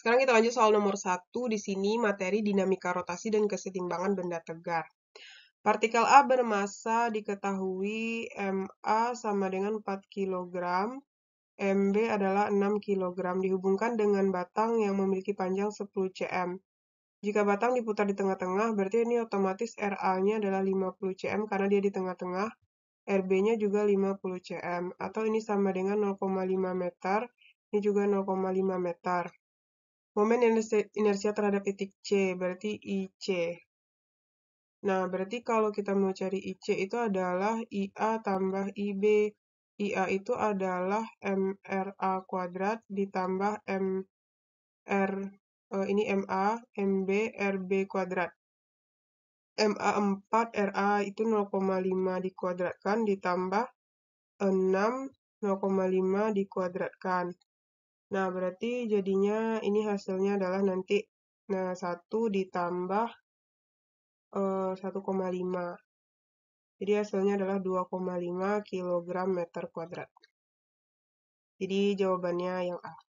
Sekarang kita lanjut soal nomor satu. Di sini materi dinamika rotasi dan kesetimbangan benda tegar. Partikel A bermassa diketahui MA sama dengan 4 kg, MB adalah 6 kg, dihubungkan dengan batang yang memiliki panjang 10 cm. Jika batang diputar di tengah-tengah, berarti ini otomatis RA-nya adalah 50 cm karena dia di tengah-tengah, RB-nya juga 50 cm, atau ini sama dengan 0,5 meter, ini juga 0,5 meter. Momen inersia terhadap titik C, berarti IC. Nah, berarti kalau kita mau cari IC itu adalah IA tambah IB. IA itu adalah MRA kuadrat ditambah MR, eh, ini MA, MB, RB kuadrat. MA 4, RA itu 0,5 dikuadratkan ditambah 6, 0,5 dikuadratkan. Nah, berarti jadinya ini hasilnya adalah nanti nah 1 ditambah uh, eh, 1,5. Jadi hasilnya adalah 2,5 kg meter kuadrat. Jadi jawabannya yang A.